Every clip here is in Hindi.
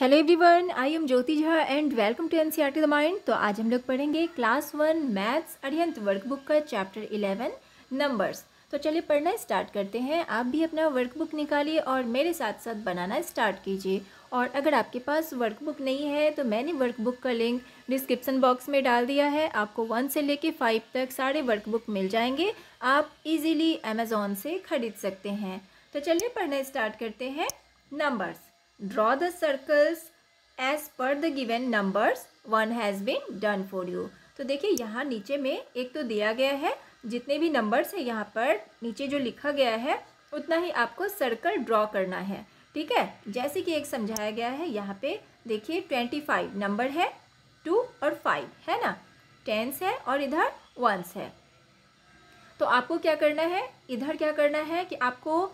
Hello everyone I am Jyoti Jha and welcome to NCERT the mind तो आज हम लोग पढ़ेंगे क्लास वन मैथ्स अरियंत वर्कबुक का चैप्टर इलेवन नंबर्स तो चलिए पढ़ना स्टार्ट करते हैं आप भी अपना वर्कबुक निकालिए और मेरे साथ साथ बनाना स्टार्ट कीजिए और अगर आपके पास वर्कबुक नहीं है तो मैंने वर्कबुक का लिंक डिस्क्रिप्सन बॉक्स में डाल दिया है आपको वन से लेके फाइव तक सारे वर्कबुक मिल जाएंगे आप इजीली अमेज़ोन से ख़रीद सकते हैं तो चलिए पढ़ना स्टार्ट करते हैं numbers Draw the circles as per the given numbers. One has been done for you. तो देखिए यहाँ नीचे में एक तो दिया गया है जितने भी नंबर्स हैं यहाँ पर नीचे जो लिखा गया है उतना ही आपको सर्कल ड्रॉ करना है ठीक है जैसे कि एक समझाया गया है यहाँ पे देखिए ट्वेंटी फाइव नंबर है टू और फाइव है ना टेंस है और इधर वंस है तो आपको क्या करना है इधर क्या करना है कि आपको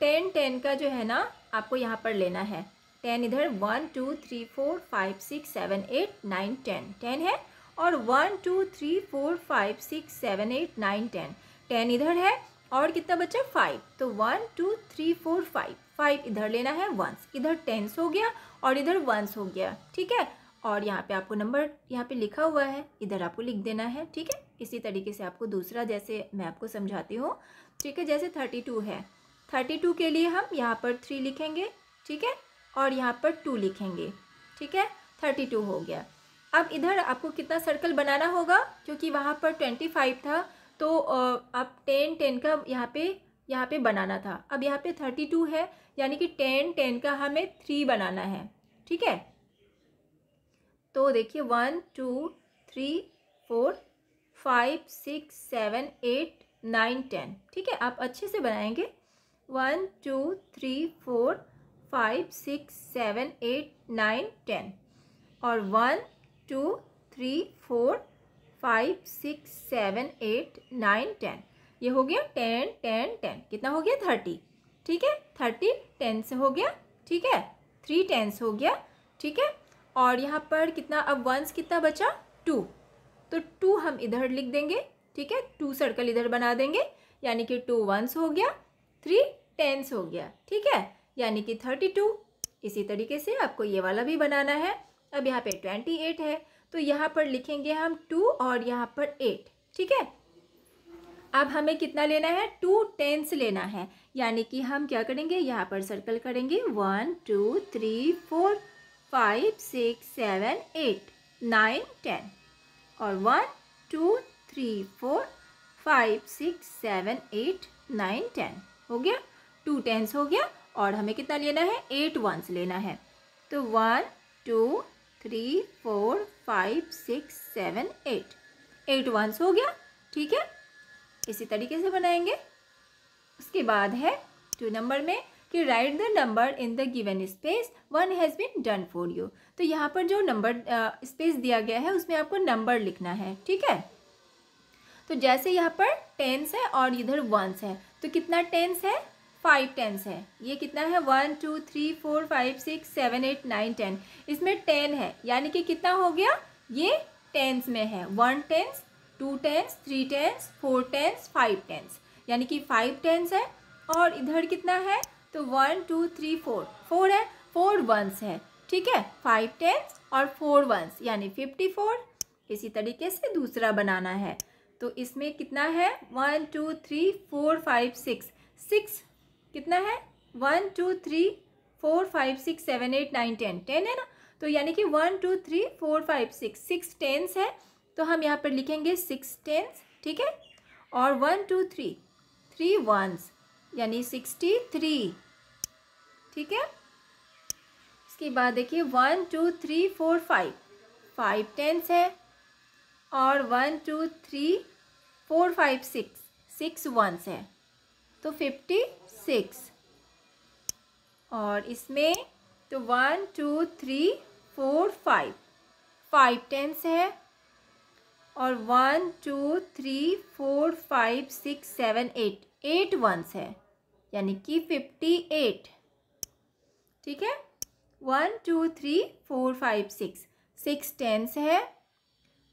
टेन टेन का जो है ना आपको यहाँ पर लेना है टेन इधर one two three four five six seven eight nine ten ten है और one two three four five six seven eight nine ten ten इधर है और कितना बचा फाइव तो one two three four five five इधर लेना है वंस इधर टेंस हो गया और इधर वंस हो गया ठीक है और यहाँ पे आपको नंबर यहाँ पे लिखा हुआ है इधर आपको लिख देना है ठीक है इसी तरीके से आपको दूसरा जैसे मैं आपको समझाती हूँ ठीक है जैसे थर्टी टू है थर्टी टू के लिए हम यहाँ पर थ्री लिखेंगे ठीक है और यहाँ पर टू लिखेंगे ठीक है थर्टी टू हो गया अब इधर आपको कितना सर्कल बनाना होगा क्योंकि वहाँ पर ट्वेंटी फाइव था तो आप टेन टेन का यहाँ पे यहाँ पे बनाना था अब यहाँ पे थर्टी टू है यानी कि टेन टेन का हमें थ्री बनाना है ठीक है तो देखिए one two three four five six seven eight nine ten ठीक है आप अच्छे से बनाएंगे one two three four five six seven eight nine ten और one two three four five six seven eight nine ten ये हो गया टेन टेन टेन कितना हो गया थर्टी ठीक है थर्टी टेन से हो गया ठीक है थ्री टेंस हो गया ठीक है और यहाँ पर कितना अब वंस कितना बचा टू तो टू हम इधर लिख देंगे ठीक है टू सर्कल इधर बना देंगे यानी कि टू वंस हो गया थ्री टेंस हो गया ठीक है यानी कि थर्टी टू इसी तरीके से आपको ये वाला भी बनाना है अब यहाँ पे ट्वेंटी एट है तो यहाँ पर लिखेंगे हम टू और यहाँ पर एट ठीक है अब हमें कितना लेना है टू टेंस लेना है यानी कि हम क्या करेंगे यहाँ पर सर्कल करेंगे one two three four five six seven eight nine ten और one two three four five six seven eight nine ten हो गया टू टेंस हो गया और हमें कितना लेना है एट वंस लेना है तो one two three four five six seven eight eight ones हो गया ठीक है इसी तरीके से बनाएंगे उसके बाद है टू नंबर में कि write the number in the given space one has been done for you तो यहाँ पर जो नंबर स्पेस दिया गया है उसमें आपको नंबर लिखना है ठीक है तो जैसे यहाँ पर टेंस है और इधर वंस है तो कितना टेंस है फाइव टेंस है ये कितना है one two three four five six seven eight nine ten इसमें टेन है यानी कि कितना हो गया ये टेंस में है one tens two tens three tens four tens five tens यानी कि फाइव टेंस है और इधर कितना है तो one two three four four है फोर वंस है ठीक है फाइव टेंस और फोर वंस यानी फिफ्टी फोर इसी तरीके से दूसरा बनाना है तो इसमें कितना है one two three four five six six कितना है one two three four five six seven eight nine ten ten है ना तो यानी कि one two three four five six six tens है तो हम यहाँ पर लिखेंगे सिक्स टेंस ठीक है और one two three three ones यानी सिक्सटी थ्री ठीक है इसके बाद देखिए one two three four five five tens है और one two three four five six six ones है तो फिफ्टी सिक्स और इसमें तो one two three four five five tens है और one two three four five six seven eight eight ones है यानी कि फिफ्टी एट ठीक है one two three four five six six tens है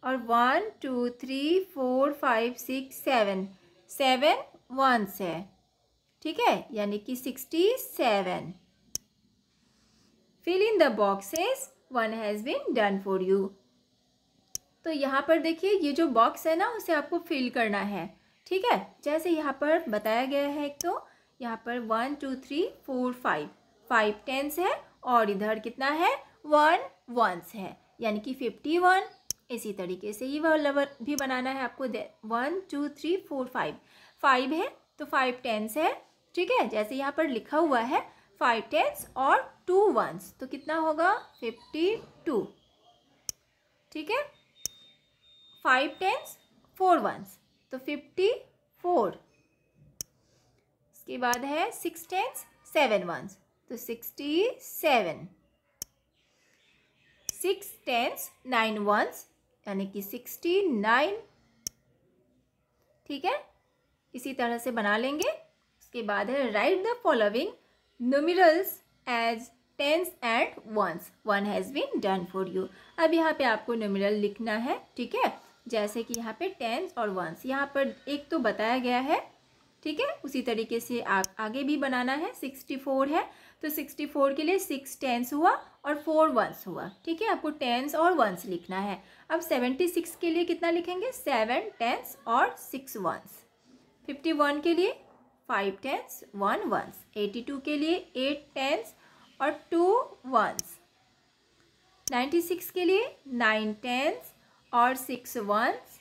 और one two three four five six seven seven ones है ठीक है यानी कि sixty seven fill in the boxes one has been done for you तो यहाँ पर देखिए ये जो बॉक्स है ना उसे आपको फिल करना है ठीक है जैसे यहाँ पर बताया गया है तो यहाँ पर one two three four five five tens है और इधर कितना है वन वंस है यानी कि फिफ्टी वन इसी तरीके से ये वाला भी बनाना है आपको one two three four five five है तो फाइव टेंस है ठीक है जैसे यहाँ पर लिखा हुआ है फाइव टेंस और टू वंस तो कितना होगा फिफ्टी टू ठीक है फाइव टेंस फोर वंस तो फिफ्टी फोर इसके बाद है सिक्स टेंस सेवन वंस तो sixty seven six tens nine ones यानी कि सिक्सटी नाइन ठीक है इसी तरह से बना लेंगे उसके बाद है write the following numerals as tens and ones one has been done for you अब यहाँ पे आपको नोमिरल लिखना है ठीक है जैसे कि यहाँ पे टेंस और वंस यहाँ पर एक तो बताया गया है ठीक है उसी तरीके से आप आगे भी बनाना है सिक्सटी फोर है तो सिक्सटी फोर के लिए सिक्स टेंस हुआ और फोर वंस हुआ ठीक है आपको टेंस और वंस लिखना है अब सेवेंटी सिक्स के लिए कितना लिखेंगे सेवन टेंस और सिक्स वंस फिफ्टी वन के लिए five tens one ones eighty two के लिए एट टेंस और टू वंस नाइन्टी सिक्स के लिए नाइन टेंस और सिक्स वंस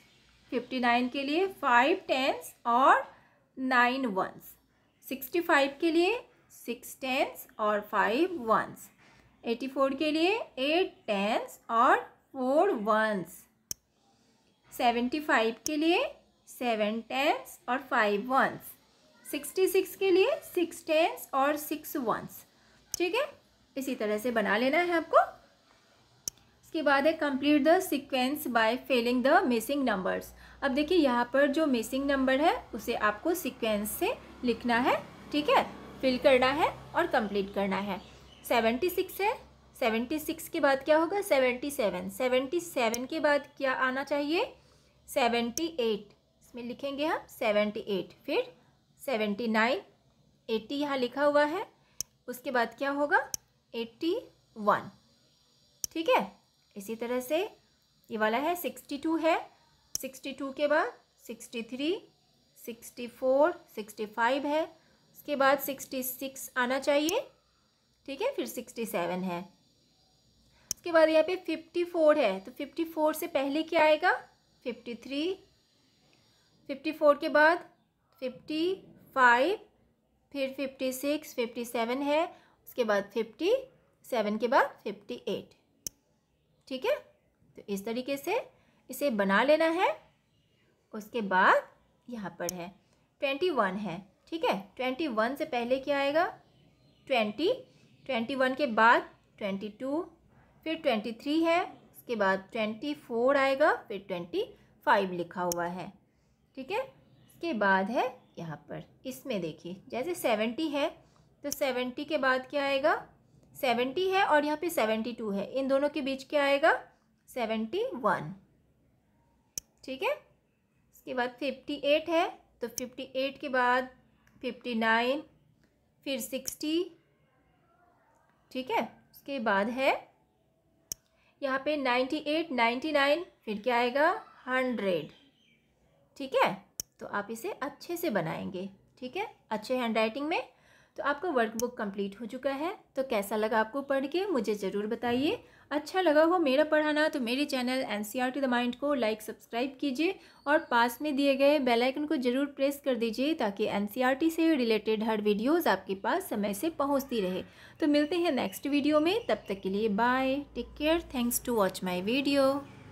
फिफ्टी नाइन के लिए फाइव टेंस और नाइन वंस सिक्सटी फाइव के लिए सिक्स टेंस और फाइव वंस एटी फोर के लिए एट टेंस और फोर वंस सेवेंटी फाइव के लिए सेवन टेंस और फाइव वंस सिक्सटी सिक्स के लिए सिक्स टेंस और सिक्स वंस ठीक है इसी तरह से बना लेना है आपको इसके बाद है complete the sequence by filling the missing numbers अब देखिए यहाँ पर जो मिसिंग नंबर है उसे आपको सीक्वेंस से लिखना है ठीक है फिल करना है और कंप्लीट करना है सेवेंटी सिक्स है सेवेंटी सिक्स के बाद क्या होगा सेवेंटी सेवन सेवेंटी सेवन के बाद क्या आना चाहिए सेवेंटी एट इसमें लिखेंगे हम सेवेंटी एट फिर सेवेंटी नाइन एट्टी यहाँ लिखा हुआ है उसके बाद क्या होगा एट्टी वन ठीक है इसी तरह से ये वाला है सिक्सटी टू है सिक्सटी टू के बाद sixty three sixty four sixty five है उसके बाद सिक्सटी सिक्स आना चाहिए ठीक है फिर सिक्सटी सेवन है उसके बाद यहाँ पे फिफ्टी फोर है तो फिफ्टी फोर से पहले क्या आएगा फिफ्टी थ्री फिफ्टी फोर के बाद फिफ्टी फाइव फिर फिफ्टी सिक्स फिफ्टी सेवन है उसके बाद फिफ्टी सेवन के बाद फिफ्टी एट ठीक है तो इस तरीके से इसे बना लेना है उसके बाद यहाँ पर है ट्वेंटी वन है ठीक है ट्वेंटी वन से पहले क्या आएगा ट्वेंटी ट्वेंटी वन के बाद ट्वेंटी टू फिर ट्वेंटी थ्री है उसके बाद ट्वेंटी फोर आएगा फिर ट्वेंटी फाइव लिखा हुआ है ठीक है इसके बाद है यहाँ पर इसमें देखिए जैसे सेवेंटी है तो सेवेंटी के बाद क्या आएगा सेवेंटी है और यहाँ पे सेवेंटी टू है इन दोनों के बीच क्या आएगा सेवेंटी वन ठीक है इसके बाद फिफ्टी एट है तो फिफ्टी एट के बाद फिफ्टी नाइन फिर सिक्सटी ठीक है उसके बाद है यहाँ पे नाइन्टी एट नाइन्टी नाइन फिर क्या आएगा हंड्रेड ठीक है तो आप इसे अच्छे से बनाएंगे ठीक है अच्छे हैंड राइटिंग में तो आपका वर्कबुक कंप्लीट हो चुका है तो कैसा लगा आपको पढ़ के मुझे ज़रूर बताइए अच्छा लगा हो मेरा पढ़ाना तो मेरे channel N C R to the mind को लाइक सब्सक्राइब कीजिए और पास में दिए गए बेल आइकन को ज़रूर प्रेस कर दीजिए ताकि एन सी आर टी से रिलेटेड हर वीडियोज़ आपके पास समय से पहुँचती रहे तो मिलते हैं नेक्स्ट वीडियो में तब तक के लिए bye take care thanks to watch my video